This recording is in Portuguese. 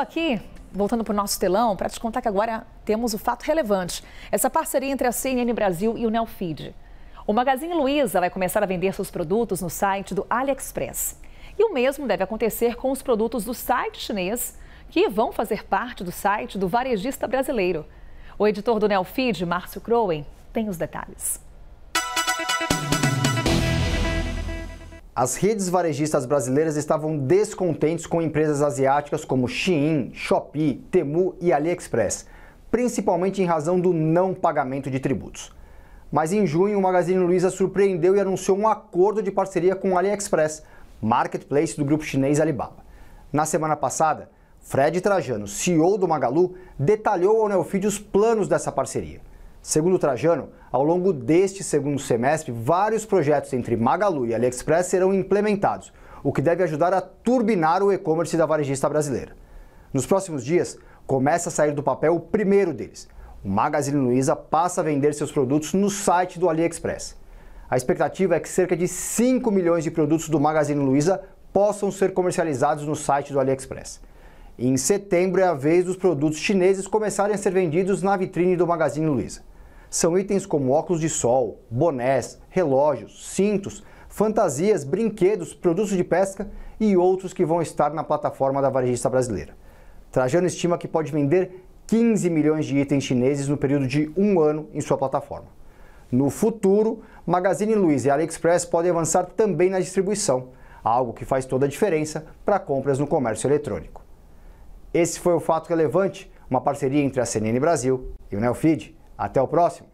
aqui, voltando para o nosso telão, para te contar que agora temos o fato relevante. Essa parceria entre a CNN Brasil e o Neofeed. O Magazine Luiza vai começar a vender seus produtos no site do AliExpress. E o mesmo deve acontecer com os produtos do site chinês, que vão fazer parte do site do varejista brasileiro. O editor do Neofeed, Márcio Crowen, tem os detalhes. As redes varejistas brasileiras estavam descontentes com empresas asiáticas como Shein, Shopee, Temu e AliExpress, principalmente em razão do não pagamento de tributos. Mas em junho, o Magazine Luiza surpreendeu e anunciou um acordo de parceria com o AliExpress, marketplace do grupo chinês Alibaba. Na semana passada, Fred Trajano, CEO do Magalu, detalhou ao Neofid os planos dessa parceria. Segundo Trajano, ao longo deste segundo semestre, vários projetos entre Magalu e AliExpress serão implementados, o que deve ajudar a turbinar o e-commerce da varejista brasileira. Nos próximos dias, começa a sair do papel o primeiro deles. O Magazine Luiza passa a vender seus produtos no site do AliExpress. A expectativa é que cerca de 5 milhões de produtos do Magazine Luiza possam ser comercializados no site do AliExpress. Em setembro é a vez dos produtos chineses começarem a ser vendidos na vitrine do Magazine Luiza. São itens como óculos de sol, bonés, relógios, cintos, fantasias, brinquedos, produtos de pesca e outros que vão estar na plataforma da varejista brasileira. Trajano estima que pode vender 15 milhões de itens chineses no período de um ano em sua plataforma. No futuro, Magazine Luiza e AliExpress podem avançar também na distribuição, algo que faz toda a diferença para compras no comércio eletrônico. Esse foi o Fato Relevante, uma parceria entre a CNN Brasil e o Neofeed. Até o próximo!